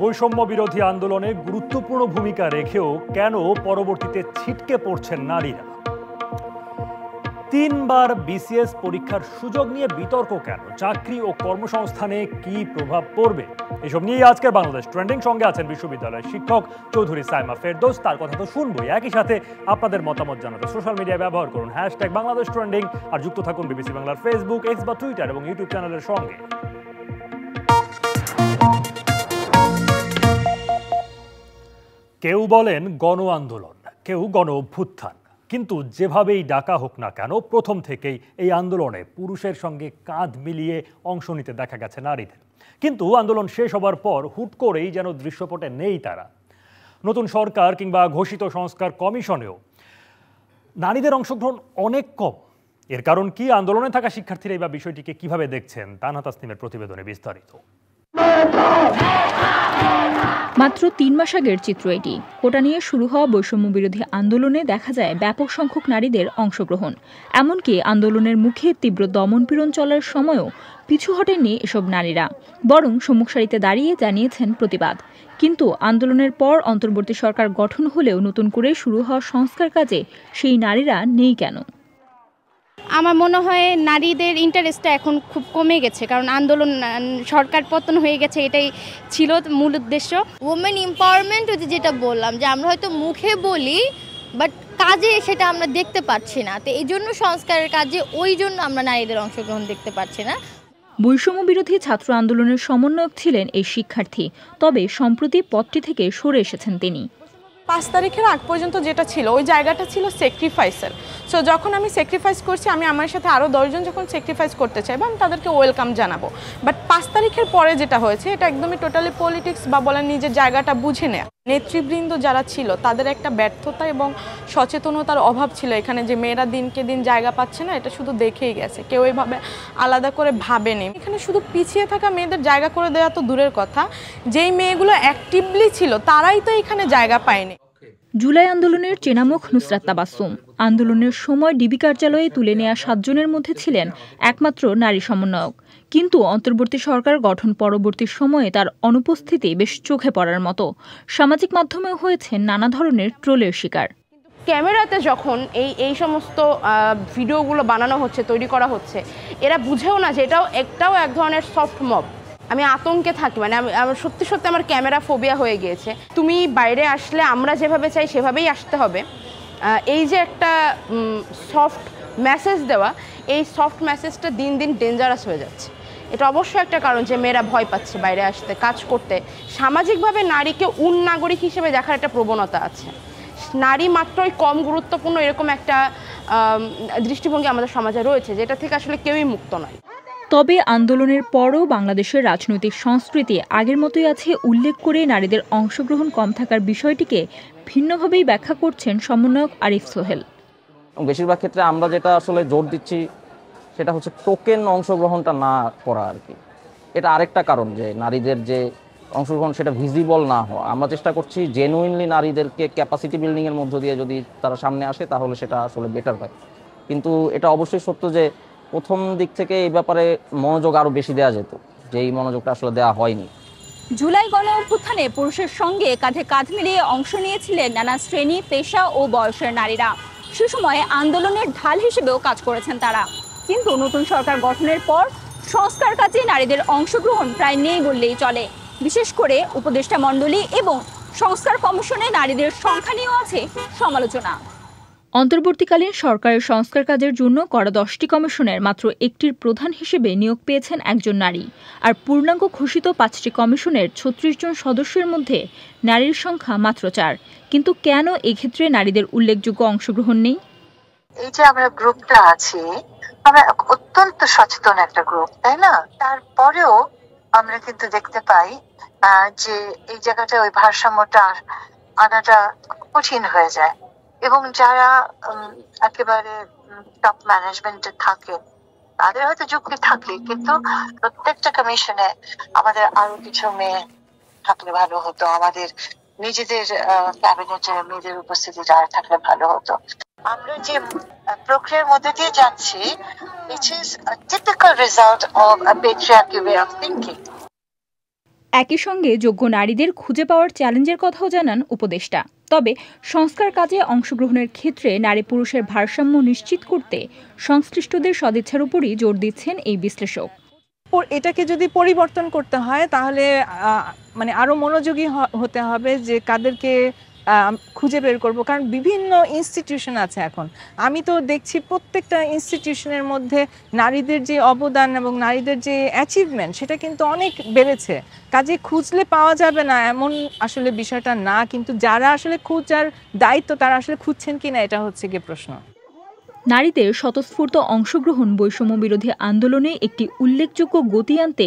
বৈষম্য বিরোধী আন্দোলনে গুরুত্বপূর্ণ ভূমিকা রেখেও কেন পরবর্তীতে ছিটকে পড়ছেন নারীরা তিনবার বিসিএস পরীক্ষার সুযোগ নিয়ে বিতর্ক কেন চাকরি ও কর্মসংস্থানে কি প্রভাব পড়বে এসব নিয়ে আজকের বাংলাদেশ ট্রেন্ডিং সঙ্গে আছেন বিশ্ববিদ্যালয়ের শিক্ষক চৌধুরী সাইমা ফেরদোস তার কথা তো শুনবই একই সাথে আপনাদের মতামত জানাতে সোশ্যাল মিডিয়া ব্যবহার করুন হ্যাশট্যাগ বাংলাদেশ ট্রেন্ডিং আর যুক্ত থাকুন বিবিসি বাংলার ফেসবুক এক্স বা টুইটার এবং ইউটিউব চ্যানেলের সঙ্গে কেউ বলেন গণ আন্দোলন কেউ গণ অভ্যুত্থান কিন্তু যেভাবেই ডাকা হোক না কেন প্রথম থেকেই এই আন্দোলনে পুরুষের সঙ্গে কাঁধ মিলিয়ে অংশ নিতে দেখা গেছে নারীদের কিন্তু আন্দোলন শেষ হবার পর হুট করেই যেন দৃশ্যপটে নেই তারা নতুন সরকার কিংবা ঘোষিত সংস্কার কমিশনেও নারীদের অংশগ্রহণ অনেক কম এর কারণ কি আন্দোলনে থাকা শিক্ষার্থীরা এই বা বিষয়টিকে কিভাবে দেখছেন তানহা তাসনিমের প্রতিবেদনে বিস্তারিত মাত্র তিন মাস আগের চিত্র এটি কোটা নিয়ে শুরু হওয়া বৈষম্য বিরোধী আন্দোলনে দেখা যায় ব্যাপক সংখ্যক নারীদের অংশগ্রহণ এমনকি আন্দোলনের মুখে তীব্র দমনপীড়ন চলার সময়ও পিছু হটেননি এসব নারীরা বরং সম্মুখ সারিতে দাঁড়িয়ে জানিয়েছেন প্রতিবাদ কিন্তু আন্দোলনের পর অন্তর্বর্তী সরকার গঠন হলেও নতুন করে শুরু হওয়া সংস্কার কাজে সেই নারীরা নেই কেন আমার মনে হয় নারীদের ইন্টারেস্টটা এখন খুব কমে গেছে কারণ আন্দোলন সরকার পতন হয়ে গেছে এটাই ছিল মূল উদ্দেশ্য ওমেন এম্পাওয়ারমেন্ট হচ্ছে যেটা বললাম যে আমরা হয়তো মুখে বলি বাট কাজে সেটা আমরা দেখতে পাচ্ছি না তো এই জন্য সংস্কারের কাজে ওই জন্য আমরা নারীদের অংশগ্রহণ দেখতে পাচ্ছি না বৈষম্য বিরোধী ছাত্র আন্দোলনের সমন্বয়ক ছিলেন এই শিক্ষার্থী তবে সম্প্রতি পদটি থেকে সরে এসেছেন তিনি পাঁচ তারিখের আগ পর্যন্ত যেটা ছিল ওই জায়গাটা ছিল স্যাক্রিফাইসের সো যখন আমি স্যাক্রিফাইস করছি আমি আমার সাথে আরও দশজন যখন স্যাক্রিফাইস করতে চাইবো আমি তাদেরকে ওয়েলকাম জানাবো বাট পাঁচ তারিখের পরে যেটা হয়েছে এটা একদমই টোটালি পলিটিক্স বা বলেন নিজের জায়গাটা বুঝে নেয় নেতৃবৃন্দ যারা ছিল তাদের একটা ব্যর্থতা এবং সচেতনতার অভাব ছিল এখানে যে মেয়েরা দিনকে দিন জায়গা পাচ্ছে না এটা শুধু দেখেই গেছে কেউ এভাবে আলাদা করে ভাবেনি এখানে শুধু পিছিয়ে থাকা মেয়েদের জায়গা করে দেওয়া তো দূরের কথা যেই মেয়েগুলো অ্যাক্টিভলি ছিল তারাই তো এখানে জায়গা পায়নি জুলাই আন্দোলনের চেনামুখ নুসরাত তাবাসুম আন্দোলনের সময় ডিবি কার্যালয়ে তুলে নেয়া সাতজনের মধ্যে ছিলেন একমাত্র নারী সমন্বয়ক কিন্তু অন্তর্বর্তী সরকার গঠন পরবর্তী সময়ে তার অনুপস্থিতি বেশ চোখে পড়ার মতো সামাজিক মাধ্যমেও হয়েছে নানা ধরনের ট্রোলের শিকার ক্যামেরাতে যখন এই এই সমস্ত ভিডিওগুলো বানানো হচ্ছে তৈরি করা হচ্ছে এরা বুঝেও না যে এটাও একটাও এক ধরনের সফট মব আমি আতঙ্কে থাকি মানে আমার সত্যি সত্যি আমার ক্যামেরা ফোবিয়া হয়ে গিয়েছে তুমি বাইরে আসলে আমরা যেভাবে চাই সেভাবেই আসতে হবে এই যে একটা সফট মেসেজ দেওয়া এই সফট মেসেজটা দিন দিন ডেঞ্জারাস হয়ে যাচ্ছে এটা অবশ্যই একটা কারণ যে মেয়েরা ভয় পাচ্ছে বাইরে আসতে কাজ করতে সামাজিকভাবে নারীকে উন নাগরিক হিসেবে দেখার একটা প্রবণতা আছে নারী মাত্রই কম গুরুত্বপূর্ণ এরকম একটা দৃষ্টিভঙ্গি আমাদের সমাজে রয়েছে যেটা থেকে আসলে কেউই মুক্ত নয় তবে আন্দোলনের পরও বাংলাদেশের রাজনৈতিক সংস্কৃতি আগের মতোই আছে উল্লেখ করে নারীদের অংশগ্রহণ কম থাকার বিষয়টিকে ভিন্নভাবেই ব্যাখ্যা করছেন সমন্বয়ক আরিফ সোহেল বেশিরভাগ ক্ষেত্রে আমরা যেটা আসলে জোর দিচ্ছি সেটা হচ্ছে টোকেন অংশগ্রহণটা না করা আর কি এটা আরেকটা কারণ যে নারীদের যে অংশগ্রহণ সেটা ভিজিবল না হওয়া আমরা চেষ্টা করছি জেনুইনলি নারীদেরকে ক্যাপাসিটি বিল্ডিংয়ের মধ্য দিয়ে যদি তারা সামনে আসে তাহলে সেটা আসলে বেটার হয় কিন্তু এটা অবশ্যই সত্য যে প্রথম দিক থেকে এই ব্যাপারে মনোযোগ আরও বেশি দেওয়া যেত যে এই মনোযোগটা আসলে দেওয়া হয়নি জুলাই গণ অভ্যুত্থানে পুরুষের সঙ্গে কাঁধে কাঁধ মিলিয়ে অংশ নিয়েছিলেন নানা শ্রেণী পেশা ও বয়সের নারীরা সে সময়ে আন্দোলনের ঢাল হিসেবেও কাজ করেছেন তারা কিন্তু নতুন সরকার গঠনের পর সংস্কার কাজে নারীদের অংশগ্রহণ প্রায় নেই বললেই চলে বিশেষ করে উপদেষ্টা মণ্ডলী এবং সংস্কার কমিশনে নারীদের সংখ্যা নিয়েও আছে সমালোচনা অন্তর্বর্তীকালীন সরকারের সংস্কার কাজের জন্য করা দশটি কমিশনের মাত্র একটির প্রধান হিসেবে নিয়োগ পেয়েছেন একজন নারী আর পূর্ণাঙ্গ ঘোষিত পাঁচটি কমিশনের ছত্রিশ জন সদস্যের মধ্যে নারীর সংখ্যা মাত্র চার কিন্তু কেন এক্ষেত্রে নারীদের উল্লেখযোগ্য অংশগ্রহণ নেই এই যে আমরা গ্রুপটা আছি আমরা অত্যন্ত সচেতন একটা গ্রুপ তাই না তারপরেও আমরা কিন্তু দেখতে পাই যে এই জায়গাটা ওই ভারসাম্যটা আনাটা কঠিন হয়ে যায় এবং যারা একেবারে টপ ম্যানেজমেন্টে থাকে তাদের হয়তো যুক্তি থাকে কিন্তু প্রত্যেকটা কমিশনে আমাদের আরো কিছু মেয়ে থাকলে ভালো হতো আমাদের নিজেদের ক্যাবিনেটে মেয়েদের উপস্থিতি যারা থাকলে ভালো হতো আমরা যে প্রক্রিয়ার মধ্যে দিয়ে যাচ্ছি it is typical result of a patriarchy way of thinking একই সঙ্গে যোগ্য নারীদের খুঁজে পাওয়ার চ্যালেঞ্জের কথাও জানান উপদেষ্টা তবে সংস্কার কাজে অংশগ্রহণের ক্ষেত্রে নারী পুরুষের ভারসাম্য নিশ্চিত করতে সংশ্লিষ্টদের সদিচ্ছার উপরই জোর দিচ্ছেন এই বিশ্লেষক এটাকে যদি পরিবর্তন করতে হয় তাহলে মানে আরো মনোযোগী হতে হবে যে কাদেরকে খুঁজে বের করব কারণ বিভিন্ন ইনস্টিটিউশন আছে এখন আমি তো দেখছি প্রত্যেকটা ইনস্টিটিউশনের মধ্যে নারীদের যে অবদান এবং নারীদের যে অ্যাচিভমেন্ট সেটা কিন্তু অনেক বেড়েছে কাজে খুঁজলে পাওয়া যাবে না এমন আসলে বিষয়টা না কিন্তু যারা আসলে খুঁজার দায়িত্ব তারা আসলে খুঁজছেন কি না এটা হচ্ছে গিয়ে প্রশ্ন নারীদের স্বতঃস্ফূর্ত অংশগ্রহণ বৈষম্য বিরোধী আন্দোলনে একটি উল্লেখযোগ্য গতি আনতে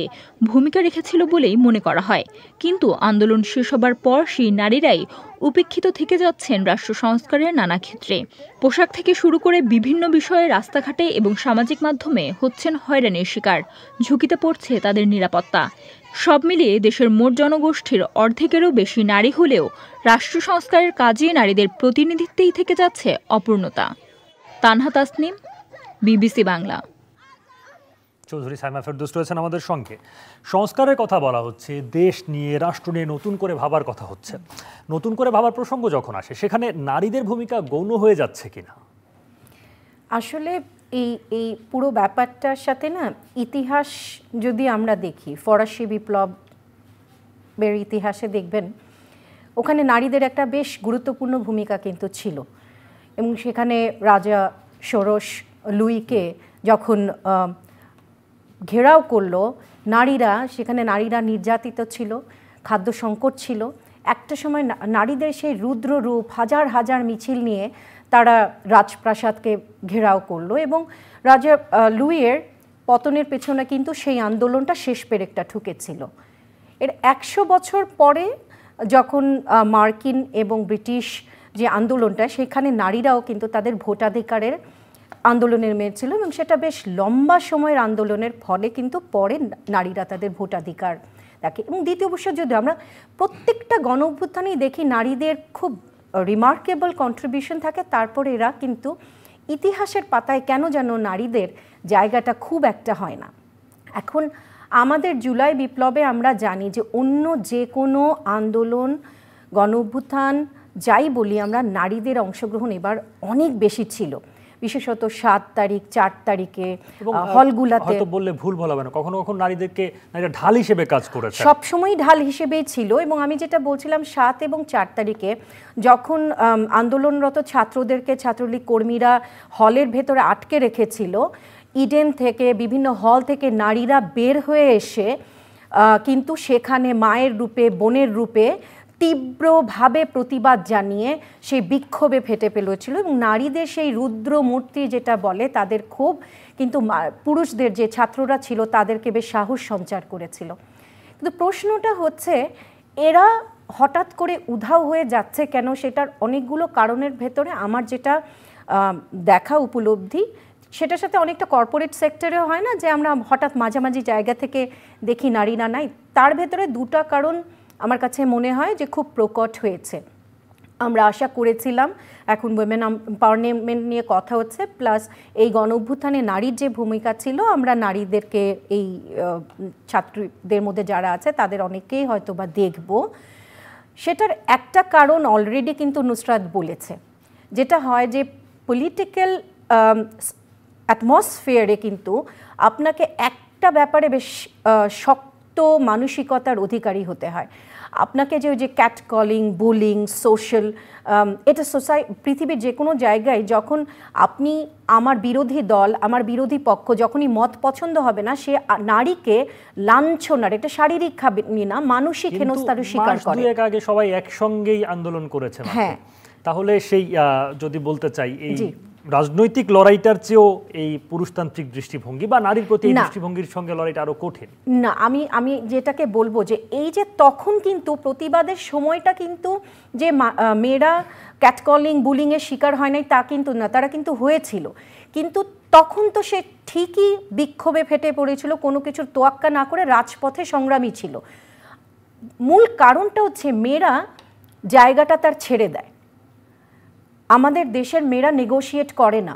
ভূমিকা রেখেছিল বলেই মনে করা হয় কিন্তু আন্দোলন শেষ হবার পর সেই নারীরাই উপেক্ষিত থেকে যাচ্ছেন রাষ্ট্র সংস্কারের নানা ক্ষেত্রে পোশাক থেকে শুরু করে বিভিন্ন বিষয়ে রাস্তাঘাটে এবং সামাজিক মাধ্যমে হচ্ছেন হয়রানির শিকার ঝুঁকিতে পড়ছে তাদের নিরাপত্তা সব মিলিয়ে দেশের মোট জনগোষ্ঠীর অর্ধেকেরও বেশি নারী হলেও রাষ্ট্র সংস্কারের কাজে নারীদের প্রতিনিধিত্বেই থেকে যাচ্ছে অপূর্ণতা তানহা তাসনিম বিবিসি বাংলা চৌধুরী সাইমা ফেরদুস রয়েছেন আমাদের সঙ্গে সংস্কারের কথা বলা হচ্ছে দেশ নিয়ে রাষ্ট্র নিয়ে নতুন করে ভাবার কথা হচ্ছে নতুন করে ভাবার প্রসঙ্গ যখন আসে সেখানে নারীদের ভূমিকা গৌণ হয়ে যাচ্ছে কিনা আসলে এই এই পুরো ব্যাপারটার সাথে না ইতিহাস যদি আমরা দেখি ফরাসি বিপ্লবের ইতিহাসে দেখবেন ওখানে নারীদের একটা বেশ গুরুত্বপূর্ণ ভূমিকা কিন্তু ছিল এবং সেখানে রাজা ষোড়শ লুইকে যখন ঘেরাও করলো নারীরা সেখানে নারীরা নির্যাতিত ছিল খাদ্য সংকট ছিল একটা সময় নারীদের সেই রুদ্র রূপ হাজার হাজার মিছিল নিয়ে তারা রাজপ্রাসাদকে ঘেরাও করলো এবং রাজা লুইয়ের পতনের পেছনে কিন্তু সেই আন্দোলনটা শেষ পেরেকটা ঠুকেছিল এর একশো বছর পরে যখন মার্কিন এবং ব্রিটিশ যে আন্দোলনটা সেখানে নারীরাও কিন্তু তাদের ভোটাধিকারের মেয়ে ছিল এবং সেটা বেশ লম্বা সময়ের আন্দোলনের ফলে কিন্তু পরে নারীরা তাদের ভোটাধিকার দেখে এবং দ্বিতীয় বিশ্ব যদি আমরা প্রত্যেকটা গণ অভ্যুত্থানেই দেখি নারীদের খুব রিমার্কেবল কন্ট্রিবিউশন থাকে তারপর এরা কিন্তু ইতিহাসের পাতায় কেন যেন নারীদের জায়গাটা খুব একটা হয় না এখন আমাদের জুলাই বিপ্লবে আমরা জানি যে অন্য যে কোনো আন্দোলন গণ অভ্যুত্থান যাই বলি আমরা নারীদের অংশগ্রহণ এবার অনেক বেশি ছিল বিশেষত সাত তারিখ চার তারিখে হলগুলাতে বললে ভুল ভালো হবে না কখনো কখনো নারীদেরকে ঢাল হিসেবে কাজ করেছে সবসময় ঢাল হিসেবেই ছিল এবং আমি যেটা বলছিলাম সাত এবং চার তারিখে যখন আন্দোলনরত ছাত্রদেরকে ছাত্রলীগ কর্মীরা হলের ভেতরে আটকে রেখেছিল ইডেন থেকে বিভিন্ন হল থেকে নারীরা বের হয়ে এসে কিন্তু সেখানে মায়ের রূপে বোনের রূপে তীব্রভাবে প্রতিবাদ জানিয়ে সেই বিক্ষোভে ফেটে ফেলেছিল এবং নারীদের সেই রুদ্র মূর্তি যেটা বলে তাদের খুব কিন্তু পুরুষদের যে ছাত্ররা ছিল তাদেরকে বেশ সাহস সঞ্চার করেছিল কিন্তু প্রশ্নটা হচ্ছে এরা হঠাৎ করে উধাও হয়ে যাচ্ছে কেন সেটার অনেকগুলো কারণের ভেতরে আমার যেটা দেখা উপলব্ধি সেটার সাথে অনেকটা কর্পোরেট সেক্টরে হয় না যে আমরা হঠাৎ মাঝামাঝি জায়গা থেকে দেখি নারীরা নাই তার ভেতরে দুটা কারণ আমার কাছে মনে হয় যে খুব প্রকট হয়েছে আমরা আশা করেছিলাম এখন উইমেন এম্পাওয়ারমেন্ট um, নিয়ে কথা হচ্ছে প্লাস এই গণ অভ্যুত্থানে নারীর যে ভূমিকা ছিল আমরা নারীদেরকে এই ছাত্রীদের মধ্যে যারা আছে তাদের অনেকেই হয়তো বা দেখব সেটার একটা কারণ অলরেডি কিন্তু নুসরাত বলেছে যেটা হয় যে পলিটিক্যাল অ্যাটমসফিয়ারে um, কিন্তু আপনাকে একটা ব্যাপারে বেশ শক্ত শক্ত মানসিকতার অধিকারী হতে হয় আপনাকে যে ওই যে ক্যাট কলিং বুলিং সোশ্যাল এটা সোসাই পৃথিবীর যে কোনো জায়গায় যখন আপনি আমার বিরোধী দল আমার বিরোধী পক্ষ যখনই মত পছন্দ হবে না সে নারীকে লাঞ্ছনার এটা শারীরিক খাবে না মানসিক হেনস্তার শিকার করে আগে সবাই একসঙ্গেই আন্দোলন করেছে হ্যাঁ তাহলে সেই যদি বলতে চাই এই রাজনৈতিক লড়াইটার চেয়েও এই পুরুষতান্ত্রিক দৃষ্টিভঙ্গি বা নারীর প্রতি এই দৃষ্টিভঙ্গির সঙ্গে লড়াইটা আরো কঠিন না আমি আমি যেটাকে বলবো যে এই যে তখন কিন্তু প্রতিবাদের সময়টা কিন্তু যে মেয়েরা ক্যাটকলিং বুলিংয়ের শিকার হয় নাই তা কিন্তু না তারা কিন্তু হয়েছিল কিন্তু তখন তো সে ঠিকই বিক্ষোভে ফেটে পড়েছিল কোনো কিছুর তোয়াক্কা না করে রাজপথে সংগ্রামী ছিল মূল কারণটা হচ্ছে মেয়েরা জায়গাটা তার ছেড়ে দেয় আমাদের দেশের মেয়েরা নেগোশিয়েট করে না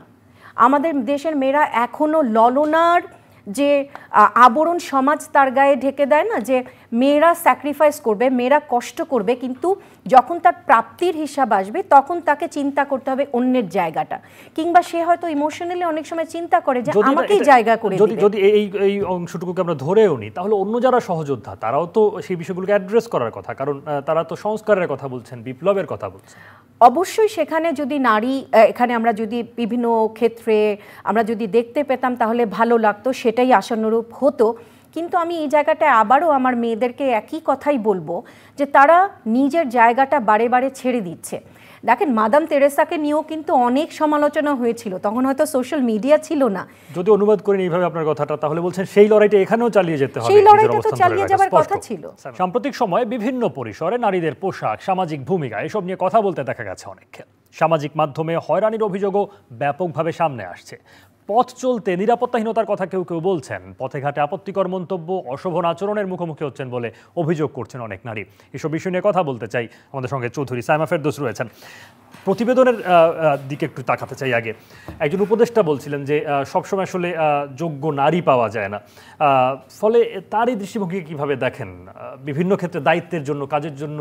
আমাদের দেশের মেয়েরা এখনও ললনার যে আবরণ সমাজ তার গায়ে ঢেকে দেয় না যে মেয়েরা স্যাক্রিফাইস করবে মেয়েরা কষ্ট করবে কিন্তু যখন তার প্রাপ্তির হিসাব আসবে তখন তাকে চিন্তা করতে হবে অন্যের জায়গাটা কিংবা সে হয়তো ইমোশনালি অনেক সময় চিন্তা করে যে আমাকেই জায়গা করে যদি যদি এই এই অংশটুকুকে আমরা ধরেও নিই তাহলে অন্য যারা সহযোদ্ধা তারাও তো সেই বিষয়গুলোকে অ্যাড্রেস করার কথা কারণ তারা তো সংস্কারের কথা বলছেন বিপ্লবের কথা বলছেন অবশ্যই সেখানে যদি নারী এখানে আমরা যদি বিভিন্ন ক্ষেত্রে আমরা যদি দেখতে পেতাম তাহলে ভালো লাগতো সেটাই আশানুরূপ বিলোপ হতো কিন্তু আমি এই জায়গাটায় আবারও আমার মেয়েদেরকে একই কথাই বলবো যে তারা নিজের জায়গাটা বারে বারে ছেড়ে দিচ্ছে দেখেন মাদাম তেরেসাকে নিয়েও কিন্তু অনেক সমালোচনা হয়েছিল তখন হয়তো সোশ্যাল মিডিয়া ছিল না যদি অনুবাদ করেন এইভাবে আপনার কথাটা তাহলে বলছেন সেই লড়াইটা এখানেও চালিয়ে যেতে হবে সেই লড়াইটা তো চালিয়ে যাবার কথা ছিল সাম্প্রতিক সময়ে বিভিন্ন পরিসরে নারীদের পোশাক সামাজিক ভূমিকা এসব নিয়ে কথা বলতে দেখা গেছে অনেক সামাজিক মাধ্যমে হয়রানির অভিযোগও ব্যাপকভাবে সামনে আসছে পথ চলতে নিরাপত্তাহীনতার কথা কেউ কেউ বলছেন পথে ঘাটে আপত্তিকর মন্তব্য অশোভন আচরণের মুখোমুখি হচ্ছেন বলে অভিযোগ করছেন অনেক নারী এসব বিষয় নিয়ে কথা বলতে চাই আমাদের সঙ্গে চৌধুরী সাইমা ফেরদোস রয়েছেন প্রতিবেদনের দিকে একটু তাকাতে চাই আগে একজন উপদেষ্টা বলছিলেন যে সবসময় আসলে যোগ্য নারী পাওয়া যায় না ফলে তারই দৃষ্টিভঙ্গি কিভাবে দেখেন বিভিন্ন ক্ষেত্রে দায়িত্বের জন্য কাজের জন্য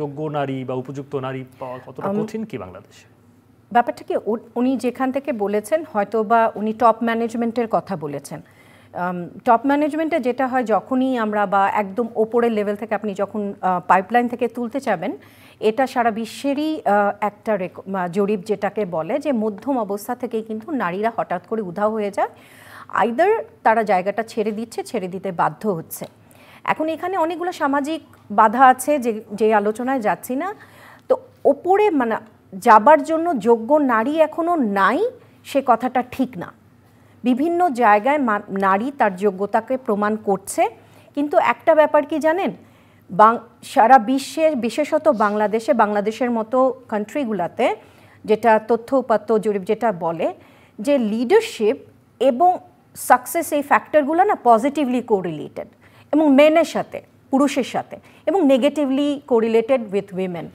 যোগ্য নারী বা উপযুক্ত নারী পাওয়া কতটা কঠিন কি বাংলাদেশে ব্যাপারটা কি উনি যেখান থেকে বলেছেন হয়তো বা উনি টপ ম্যানেজমেন্টের কথা বলেছেন টপ ম্যানেজমেন্টে যেটা হয় যখনই আমরা বা একদম ওপরের লেভেল থেকে আপনি যখন পাইপলাইন থেকে তুলতে চাবেন এটা সারা বিশ্বেরই একটা জরিপ যেটাকে বলে যে মধ্যম অবস্থা থেকেই কিন্তু নারীরা হঠাৎ করে উধাও হয়ে যায় আইদার তারা জায়গাটা ছেড়ে দিচ্ছে ছেড়ে দিতে বাধ্য হচ্ছে এখন এখানে অনেকগুলো সামাজিক বাধা আছে যে যে আলোচনায় যাচ্ছি না তো ওপরে মানে যাবার জন্য যোগ্য নারী এখনও নাই সে কথাটা ঠিক না বিভিন্ন জায়গায় নারী তার যোগ্যতাকে প্রমাণ করছে কিন্তু একটা ব্যাপার কি জানেন সারা বিশ্বের বিশেষত বাংলাদেশে বাংলাদেশের মতো কান্ট্রিগুলাতে যেটা তথ্য উপাত্ত জরিপ যেটা বলে যে লিডারশিপ এবং সাকসেস এই ফ্যাক্টরগুলো না পজিটিভলি কোরিলেটেড এবং মেনের সাথে পুরুষের সাথে এবং নেগেটিভলি কোরিলেটেড উইথ উইমেন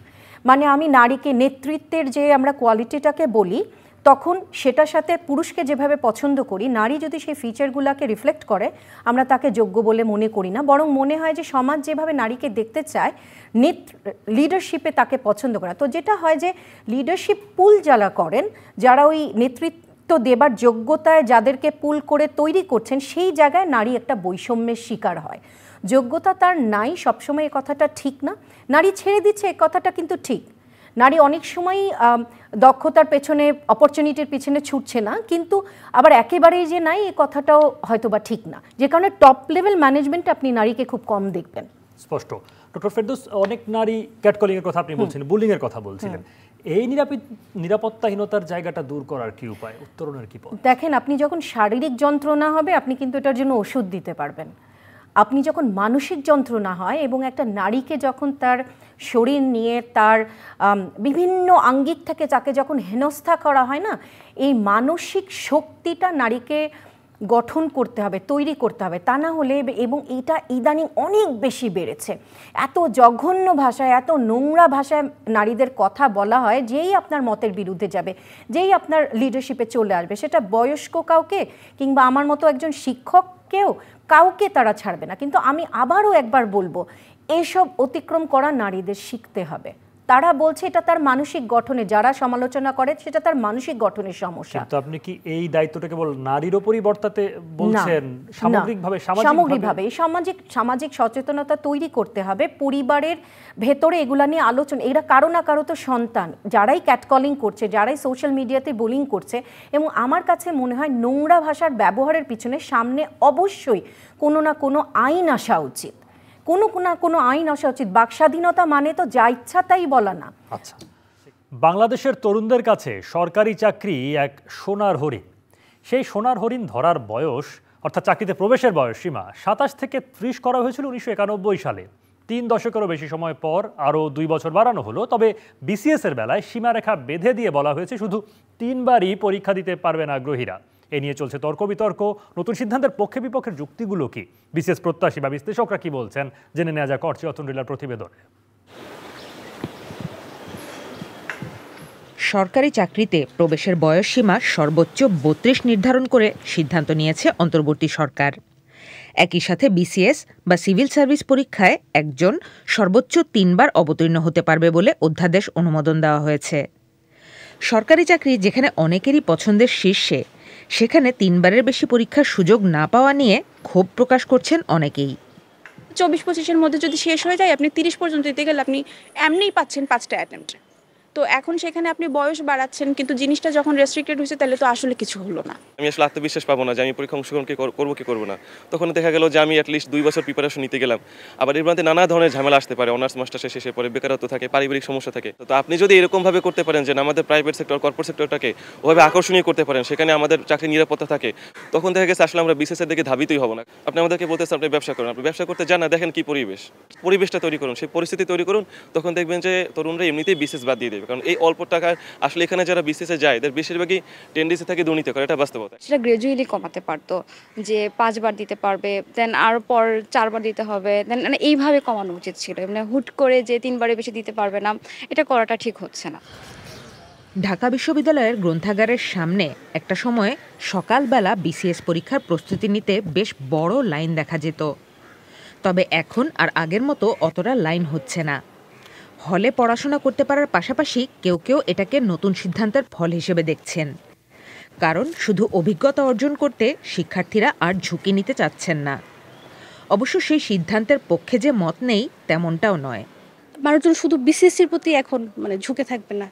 মানে আমি নারীকে নেতৃত্বের যে আমরা কোয়ালিটিটাকে বলি তখন সেটার সাথে পুরুষকে যেভাবে পছন্দ করি নারী যদি সেই ফিচারগুলোকে রিফ্লেক্ট করে আমরা তাকে যোগ্য বলে মনে করি না বরং মনে হয় যে সমাজ যেভাবে নারীকে দেখতে চায় নেত লিডারশিপে তাকে পছন্দ করা তো যেটা হয় যে লিডারশিপ পুল যারা করেন যারা ওই নেতৃত্ব নেতৃত্ব দেবার যোগ্যতায় যাদেরকে পুল করে তৈরি করছেন সেই জায়গায় নারী একটা বৈষম্যের শিকার হয় যোগ্যতা তার নাই সবসময় এ কথাটা ঠিক না নারী ছেড়ে দিচ্ছে এ কথাটা কিন্তু ঠিক নারী অনেক সময়ই দক্ষতার পেছনে অপরচুনিটির পেছনে ছুটছে না কিন্তু আবার একেবারেই যে নাই এ কথাটাও হয়তো বা ঠিক না যে কারণে টপ লেভেল ম্যানেজমেন্ট আপনি নারীকে খুব কম দেখবেন স্পষ্ট ডক্টর ফেরদোস অনেক নারী ক্যাটকলিংয়ের কথা আপনি বলছিলেন এর কথা বলছিলেন এই নিরাপত্তাহীনতার জায়গাটা দূর করার কি উপায় উত্তরণের কি পথ দেখেন আপনি যখন শারীরিক যন্ত্রণা হবে আপনি কিন্তু এটার জন্য ওষুধ দিতে পারবেন আপনি যখন মানসিক যন্ত্রণা হয় এবং একটা নারীকে যখন তার শরীর নিয়ে তার বিভিন্ন আঙ্গিক থেকে যাকে যখন হেনস্থা করা হয় না এই মানসিক শক্তিটা নারীকে গঠন করতে হবে তৈরি করতে হবে তা না হলে এবং এটা ইদানিং অনেক বেশি বেড়েছে এত জঘন্য ভাষায় এত নোংরা ভাষায় নারীদের কথা বলা হয় যেই আপনার মতের বিরুদ্ধে যাবে যেই আপনার লিডারশিপে চলে আসবে সেটা বয়স্ক কাউকে কিংবা আমার মতো একজন শিক্ষককেও কাউকে তারা ছাড়বে না কিন্তু আমি আবারও একবার বলবো এসব অতিক্রম করা নারীদের শিখতে হবে তারা বলছে এটা তার মানসিক গঠনে যারা সমালোচনা করে সেটা তার মানসিক গঠনের সমস্যা তো আপনি কি এই দায়িত্বটাকে বল নারীর উপরই বর্তাতে বলছেন সামগ্রিকভাবে সামগ্রিকভাবে এই সামাজিক সামাজিক সচেতনতা তৈরি করতে হবে পরিবারের ভেতরে এগুলা নিয়ে আলোচনা এরা কারো না কারো তো সন্তান যারাই ক্যাটকলিং করছে যারাই সোশ্যাল মিডিয়াতে বোলিং করছে এবং আমার কাছে মনে হয় নোংরা ভাষার ব্যবহারের পিছনে সামনে অবশ্যই কোনো না কোনো আইন আসা উচিত কোনো না কোনো আইন আসা উচিত বাক স্বাধীনতা মানে তো যা ইচ্ছা তাই বলা না আচ্ছা বাংলাদেশের তরুণদের কাছে সরকারি চাকরি এক সোনার হরিণ সেই সোনার হরিণ ধরার বয়স অর্থাৎ চাকরিতে প্রবেশের বয়স সীমা সাতাশ থেকে ত্রিশ করা হয়েছিল উনিশশো সালে তিন দশকেরও বেশি সময় পর আরও দুই বছর বাড়ানো হলো তবে বিসিএসের বেলায় সীমারেখা বেঁধে দিয়ে বলা হয়েছে শুধু তিনবারই পরীক্ষা দিতে পারবেন আগ্রহীরা এ নিয়ে চলছে তর্ক বিতর্ক নতুন সিদ্ধান্তের পক্ষে বিপক্ষের যুক্তিগুলো কি বিশেষ প্রত্যাশী বা বিশ্লেষকরা কি বলছেন জেনে নেওয়া যাক অর্চি রিলার প্রতিবেদনে সরকারি চাকরিতে প্রবেশের বয়সসীমা সর্বোচ্চ বত্রিশ নির্ধারণ করে সিদ্ধান্ত নিয়েছে অন্তর্বর্তী সরকার একই সাথে বিসিএস বা সিভিল সার্ভিস পরীক্ষায় একজন সর্বোচ্চ তিনবার অবতীর্ণ হতে পারবে বলে অধ্যাদেশ অনুমোদন দেওয়া হয়েছে সরকারি চাকরি যেখানে অনেকেরই পছন্দের শীর্ষে সেখানে তিনবারের বেশি পরীক্ষার সুযোগ না পাওয়া নিয়ে ক্ষোভ প্রকাশ করছেন অনেকেই চব্বিশ পঁচিশের মধ্যে যদি শেষ হয়ে যায় আপনি তিরিশ পর্যন্ত দিতে গেলে আপনি এমনিই পাচ্ছেন পাঁচটা অ্যাটেম্পটে তো এখন সেখানে আপনি বয়স বাড়াচ্ছেন কিন্তু জিনিসটা যখন রেস্ট্রিক্টেড হয়েছে তাহলে তো আসলে কিছু হলো না আমি আসলে আত্মবিশ্বাস পাবো না যে আমি পরীক্ষা অংশগ্রহণ করবো কি করবো না তখন দেখা গেল যে আমি অ্যাটলিস্ট দুই বছর প্রিপারেশন নিতে গেলাম আবার এর মধ্যে নানা ধরনের ঝামেলা আসতে পারে অনার্স মাস্টার শেষে পরে বেকারত্ব থাকে পারিবারিক সমস্যা থাকে তো আপনি যদি এরকমভাবে করতে পারেন যে আমাদের প্রাইভেট সেক্টর কর্পোরেট সেক্টরটাকে ওভাবে আকর্ষণীয় করতে পারেন সেখানে আমাদের চাকরি নিরাপত্তা থাকে তখন দেখা গেছে আসলে আমরা বিশেষের দিকে ধাবিতই হবো না আপনি আমাদেরকে বলতে আপনি ব্যবসা করেন আপনি ব্যবসা করতে যান না দেখেন কি পরিবেশ পরিবেশটা তৈরি করুন সেই পরিস্থিতি তৈরি করুন তখন দেখবেন যে তরুণরা এমনিতেই বিশেষ বাদ দিয়ে দেবে থাকবে কারণ এই অল্প টাকায় আসলে এখানে যারা বিসিএসে যায় এদের বেশিরভাগই টেন্ডেন্সি থাকে দুর্নীতি করে এটা বাস্তবতা সেটা গ্রাজুয়ালি কমাতে পারতো যে পাঁচবার দিতে পারবে দেন আর পর চারবার দিতে হবে দেন মানে এইভাবে কমানো উচিত ছিল মানে হুট করে যে তিনবারে বেশি দিতে পারবে না এটা করাটা ঠিক হচ্ছে না ঢাকা বিশ্ববিদ্যালয়ের গ্রন্থাগারের সামনে একটা সময়ে সকালবেলা বিসিএস পরীক্ষার প্রস্তুতি নিতে বেশ বড় লাইন দেখা যেত তবে এখন আর আগের মতো অতটা লাইন হচ্ছে না হলে পড়াশোনা করতে পারার পাশাপাশি কেউ কেউ এটাকে নতুন সিদ্ধান্তের ফল হিসেবে দেখছেন কারণ শুধু অভিজ্ঞতা অর্জন করতে শিক্ষার্থীরা আর ঝুঁকি নিতে চাচ্ছেন না অবশ্য সেই সিদ্ধান্তের পক্ষে যে মত নেই তেমনটাও নয় মানুষজন শুধু বিসিএসির e প্রতি এখন মানে ঝুঁকে থাকবে না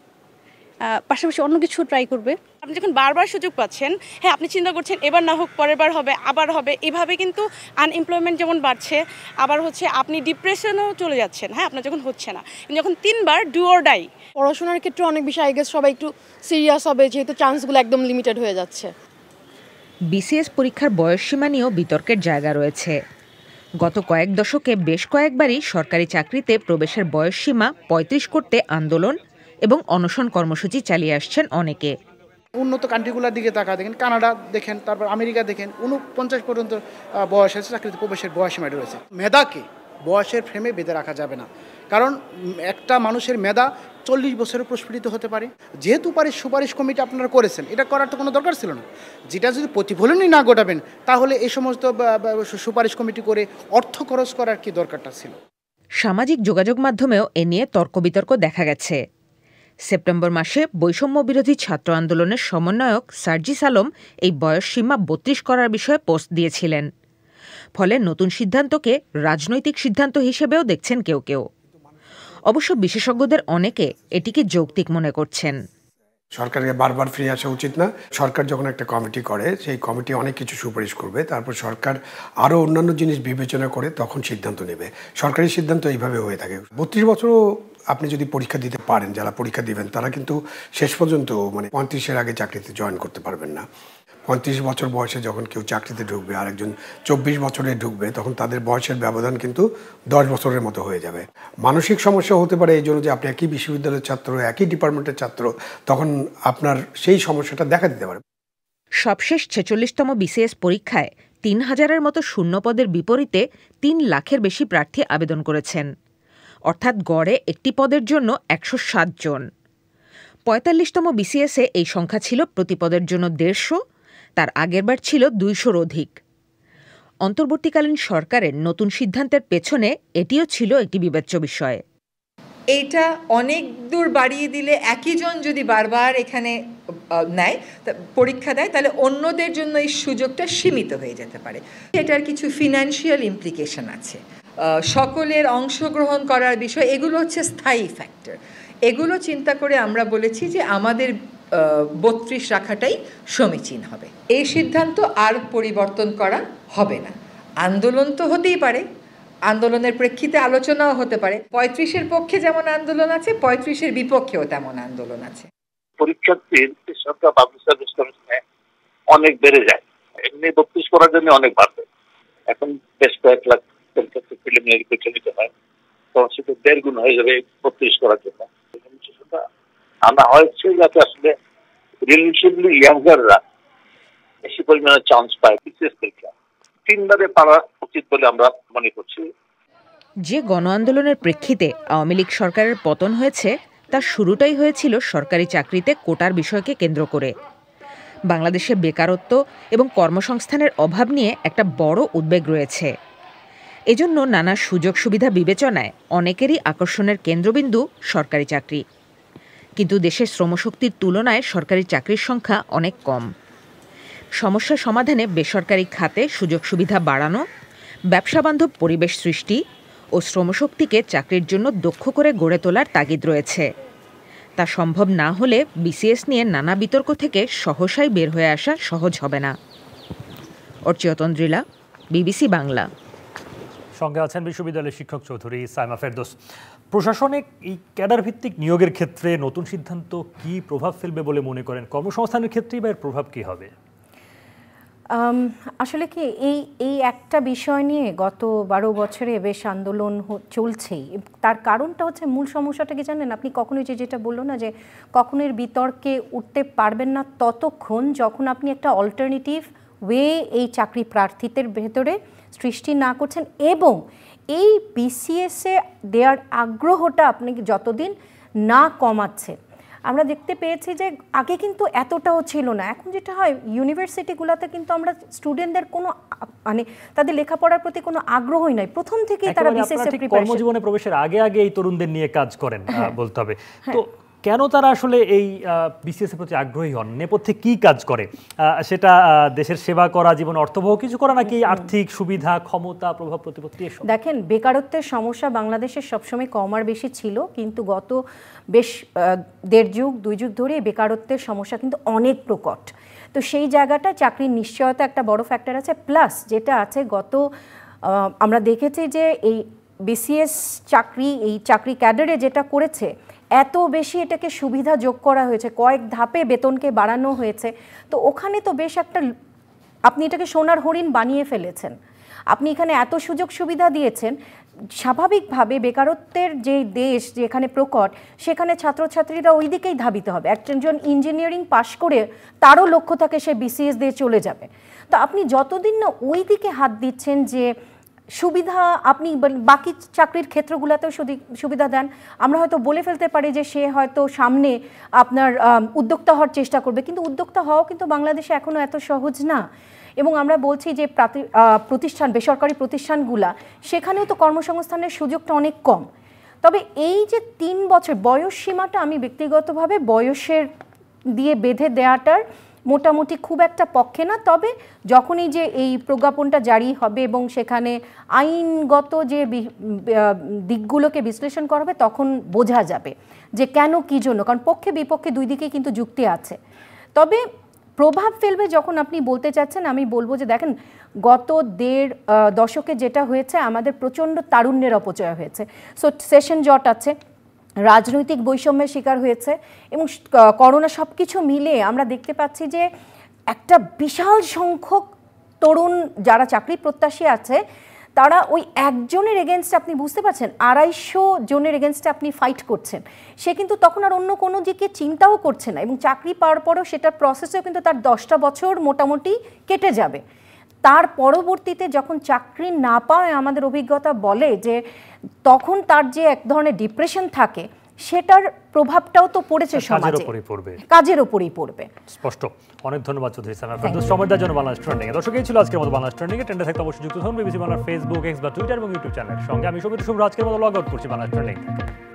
পাশাপাশি অন্য কিছু ট্রাই করবে আপনি যখন বারবার সুযোগ পাচ্ছেন হ্যাঁ আপনি চিন্তা করছেন এবার না হোক পরের বার হবে আবার হবে এভাবে কিন্তু আনএমপ্লয়মেন্ট যেমন বাড়ছে আবার হচ্ছে আপনি ডিপ্রেশনেও চলে যাচ্ছেন হ্যাঁ আপনার যখন হচ্ছে না কিন্তু যখন তিনবার ডু ডাই পড়াশোনার ক্ষেত্রে অনেক বেশি আই গেস সবাই একটু সিরিয়াস হবে যেহেতু চান্সগুলো একদম লিমিটেড হয়ে যাচ্ছে বিসিএস পরীক্ষার বয়সসীমা নিয়েও বিতর্কের জায়গা রয়েছে গত কয়েক দশকে বেশ কয়েকবারই সরকারি চাকরিতে প্রবেশের বয়সসীমা পঁয়ত্রিশ করতে আন্দোলন এবং অনশন কর্মসূচি চালিয়ে আসছেন অনেকে উন্নত কান্ট্রিগুলোর দিকে তাকা দেখেন কানাডা দেখেন তারপর আমেরিকা দেখেন উনপঞ্চাশ পর্যন্ত বয়স আছে চাকরিতে প্রবেশের বয়স মেয়াদ রয়েছে মেধাকে বয়সের ফ্রেমে বেঁধে রাখা যাবে না কারণ একটা মানুষের মেধা চল্লিশ বছরে প্রস্ফুটিত হতে পারে যেহেতু পারে সুপারিশ কমিটি আপনারা করেছেন এটা করার তো কোনো দরকার ছিল না যেটা যদি প্রতিফলনই না ঘটাবেন তাহলে এই সমস্ত সুপারিশ কমিটি করে অর্থ খরচ করার কি দরকারটা ছিল সামাজিক যোগাযোগ মাধ্যমেও এ নিয়ে তর্ক বিতর্ক দেখা গেছে সেপ্টেম্বর মাসে বৈষম্য বিরোধী ছাত্র আন্দোলনের সমন্বয়ক সার্জিস আলম এই বয়স সীমা বত্রিশ করার বিষয়ে পোস্ট দিয়েছিলেন ফলে নতুন সিদ্ধান্তকে রাজনৈতিক সিদ্ধান্ত হিসেবেও দেখছেন কেউ কেউ অবশ্য বিশেষজ্ঞদের অনেকে এটিকে যৌক্তিক মনে করছেন সরকারকে বারবার ফিরে আসা উচিত না সরকার যখন একটা কমিটি করে সেই কমিটি অনেক কিছু সুপারিশ করবে তারপর সরকার আরও অন্যান্য জিনিস বিবেচনা করে তখন সিদ্ধান্ত নেবে সরকারি সিদ্ধান্ত এইভাবে হয়ে থাকে বত্রিশ বছরও আপনি যদি পরীক্ষা দিতে পারেন যারা পরীক্ষা দিবেন তারা কিন্তু শেষ পর্যন্ত মানে পঁয়ত্রিশের আগে চাকরিতে জয়েন করতে পারবেন না পঁয়ত্রিশ বছর বয়সে যখন কেউ চাকরিতে ঢুকবে আর একজন চব্বিশ বছরে ঢুকবে তখন তাদের বয়সের ব্যবধান কিন্তু দশ বছরের মতো হয়ে যাবে মানসিক সমস্যা হতে পারে এই জন্য যে আপনি একই বিশ্ববিদ্যালয়ের ছাত্র একই ডিপার্টমেন্টের ছাত্র তখন আপনার সেই সমস্যাটা দেখা দিতে পারে সবশেষ ছেচল্লিশতম বিসিএস পরীক্ষায় তিন হাজারের মতো শূন্য পদের বিপরীতে তিন লাখের বেশি প্রার্থী আবেদন করেছেন অর্থাৎ গড়ে একটি পদের জন্য একশো সাতজন পঁয়তাল্লিশতম বিসিএসে এই সংখ্যা ছিল প্রতি পদের জন্য দেড়শো তার আগেরবার ছিল দুইশোর অধিক অন্তর্বর্তীকালীন সরকারের নতুন সিদ্ধান্তের পেছনে এটিও ছিল একটি বিবেচ্য বিষয় এইটা অনেক দূর বাড়িয়ে দিলে একই জন যদি বারবার এখানে নেয় পরীক্ষা দেয় তাহলে অন্যদের জন্য এই সুযোগটা সীমিত হয়ে যেতে পারে এটার কিছু ফিনান্সিয়াল ইমপ্লিকেশন আছে সকলের অংশগ্রহণ করার বিষয় এগুলো হচ্ছে স্থায়ী ফ্যাক্টর এগুলো চিন্তা করে আমরা বলেছি যে আমাদের বত্রিশ রাখাটাই সমীচীন হবে এই সিদ্ধান্ত আর পরিবর্তন করা হবে না আন্দোলন তো হতেই পারে আন্দোলনের প্রেক্ষিতে আলোচনাও হতে পারে পঁয়ত্রিশের পক্ষে যেমন আন্দোলন আছে পঁয়ত্রিশের বিপক্ষেও তেমন আন্দোলন আছে পরীক্ষার্থীর সংখ্যা অনেক বেড়ে যায় এমনি বত্রিশ করার জন্য অনেক বাড়বে এখন বেশ কয়েক লাখ নিয়ে পরীক্ষা নিতে হয় তখন সেটা দেড় গুণ হয়ে যাবে বত্রিশ করার জন্য আনা হয়েছে যাতে আসলে রিলেটিভলি ইয়াঙ্গাররা বেশি পরিমাণে চান্স পায় বিশেষ পরীক্ষা তিনবারে পারা উচিত বলে আমরা মনে করছি যে গণ আন্দোলনের প্রেক্ষিতে আওয়ামী লীগ সরকারের পতন হয়েছে তার শুরুটাই হয়েছিল সরকারি চাকরিতে কোটার বিষয়কে কেন্দ্র করে বাংলাদেশে বেকারত্ব এবং কর্মসংস্থানের অভাব নিয়ে একটা বড় উদ্বেগ রয়েছে এজন্য নানা সুযোগ সুবিধা বিবেচনায় অনেকেরই আকর্ষণের কেন্দ্রবিন্দু সরকারি চাকরি কিন্তু দেশের শ্রমশক্তির তুলনায় সরকারি চাকরির সংখ্যা অনেক কম সমস্যা সমাধানে বেসরকারি খাতে সুযোগ সুবিধা বাড়ানো ব্যবসাবান্ধব পরিবেশ সৃষ্টি ও শ্রমশক্তিকে চাকরির জন্য দক্ষ করে গড়ে তোলার তাগিদ রয়েছে তা সম্ভব না হলে বিসিএস নিয়ে নানা বিতর্ক থেকে সহসাই বের হয়ে আসা সহজ হবে না অর্চিয়তন্দ্রিলা বিবিসি বাংলা সঙ্গে আছেন বিশ্ববিদ্যালয়ের শিক্ষক চৌধুরী সাইমা ফেরদোস প্রশাসনিক এই ক্যাডার ভিত্তিক নিয়োগের ক্ষেত্রে নতুন সিদ্ধান্ত কি প্রভাব ফেলবে বলে মনে করেন কর্মসংস্থানের ক্ষেত্রে বা এর প্রভাব কি হবে আসলে কি এই এই একটা বিষয় নিয়ে গত বারো বছরে বেশ আন্দোলন চলছেই তার কারণটা হচ্ছে মূল সমস্যাটা কি জানেন আপনি কখনোই যে যেটা বললো না যে কখনো এর বিতর্কে উঠতে পারবেন না ততক্ষণ যখন আপনি একটা অল্টারনেটিভ ওয়ে এই চাকরি প্রার্থীদের ভেতরে সৃষ্টি না করছেন এবং এই বিসিএসে দেওয়ার আগ্রহটা আপনি যতদিন না কমাচ্ছে আমরা দেখতে পেয়েছি যে আগে কিন্তু এতটাও ছিল না এখন যেটা হয় ইউনিভার্সিটিগুলোতে কিন্তু আমরা স্টুডেন্টদের কোনো মানে তাদের লেখাপড়ার প্রতি কোনো আগ্রহই নাই প্রথম থেকেই তারা বিসিএস কর্মজীবনে প্রবেশের আগে আগে এই তরুণদের নিয়ে কাজ করেন হ্যাঁ। বলতে হবে হ্যাঁ। তো কেন তারা আসলে এই বিসিএসের প্রতি আগ্রহী হন নেপথ্যে কি কাজ করে সেটা দেশের সেবা করা জীবন অর্থবহ কিছু করা নাকি আর্থিক সুবিধা ক্ষমতা প্রভাব প্রতিপত্তি এসব দেখেন বেকারত্বের সমস্যা বাংলাদেশের সবসময় কম আর বেশি ছিল কিন্তু গত বেশ দেড় যুগ দুই যুগ ধরে বেকারত্বের সমস্যা কিন্তু অনেক প্রকট তো সেই জায়গাটা চাকরির নিশ্চয়তা একটা বড় ফ্যাক্টর আছে প্লাস যেটা আছে গত আমরা দেখেছি যে এই বিসিএস চাকরি এই চাকরি ক্যাডারে যেটা করেছে এত বেশি এটাকে সুবিধা যোগ করা হয়েছে কয়েক ধাপে বেতনকে বাড়ানো হয়েছে তো ওখানে তো বেশ একটা আপনি এটাকে সোনার হরিণ বানিয়ে ফেলেছেন আপনি এখানে এত সুযোগ সুবিধা দিয়েছেন স্বাভাবিকভাবে বেকারত্বের যে দেশ যেখানে প্রকট সেখানে ছাত্রছাত্রীরা ওই দিকেই ধাবিত হবে একজন ইঞ্জিনিয়ারিং পাশ করে তারও লক্ষ্য থাকে সে বিসিএস দিয়ে চলে যাবে তো আপনি যতদিন না ওই দিকে হাত দিচ্ছেন যে সুবিধা আপনি বাকি চাকরির ক্ষেত্রগুলোতেও সুবিধা দেন আমরা হয়তো বলে ফেলতে পারি যে সে হয়তো সামনে আপনার উদ্যোক্তা হওয়ার চেষ্টা করবে কিন্তু উদ্যোক্তা হওয়াও কিন্তু বাংলাদেশে এখনও এত সহজ না এবং আমরা বলছি যে প্রতিষ্ঠান বেসরকারি প্রতিষ্ঠানগুলা সেখানেও তো কর্মসংস্থানের সুযোগটা অনেক কম তবে এই যে তিন বছর বয়স সীমাটা আমি ব্যক্তিগতভাবে বয়সের দিয়ে বেঁধে দেওয়াটার মোটামুটি খুব একটা পক্ষে না তবে যখনই যে এই প্রজ্ঞাপনটা জারি হবে এবং সেখানে আইনগত যে দিকগুলোকে বিশ্লেষণ করা হবে তখন বোঝা যাবে যে কেন কী জন্য কারণ পক্ষে বিপক্ষে দুই দিকে কিন্তু যুক্তি আছে তবে প্রভাব ফেলবে যখন আপনি বলতে চাচ্ছেন আমি বলবো যে দেখেন গত দেড় দশকে যেটা হয়েছে আমাদের প্রচণ্ড তারুণ্যের অপচয় হয়েছে সো সেশন জট আছে রাজনৈতিক বৈষম্যের শিকার হয়েছে এবং করোনা সব কিছু মিলে আমরা দেখতে পাচ্ছি যে একটা বিশাল সংখ্যক তরুণ যারা চাকরি প্রত্যাশী আছে তারা ওই একজনের এগেনস্টে আপনি বুঝতে পারছেন আড়াইশো জনের এগেনস্টে আপনি ফাইট করছেন সে কিন্তু তখন আর অন্য কোনো দিকে চিন্তাও করছে না এবং চাকরি পাওয়ার পরেও সেটার প্রসেসেও কিন্তু তার দশটা বছর মোটামুটি কেটে যাবে তার পরবর্তীতে যখন চাকরি না পাওয়ায় আমাদের অভিজ্ঞতা বলে যে তখন তার যে এক ধরনের ডিপ্রেশন থাকে সেটার প্রভাবটাও তো পড়েছে সমাজের উপরই পড়বে কাজের উপরই পড়বে স্পষ্ট অনেক ধন্যবাদ চৌধুরী স্যার আপনাদের দেওয়ার জন্য বাংলা ট্রেন্ডিং এ দর্শক এই ছিল আজকের মতো বাংলা ট্রেন্ডিং এ ট্রেন্ডে থাকতে অবশ্যই যুক্ত থাকুন বিবিসি বাংলার ফেসবুক এক্স বা টুইটার এবং ইউটিউব চ্যানেল সঙ্গে আমি সবিত শুভ্র আজকের মতো লগ আউট করছি বাংলা ট্রেন্ডিং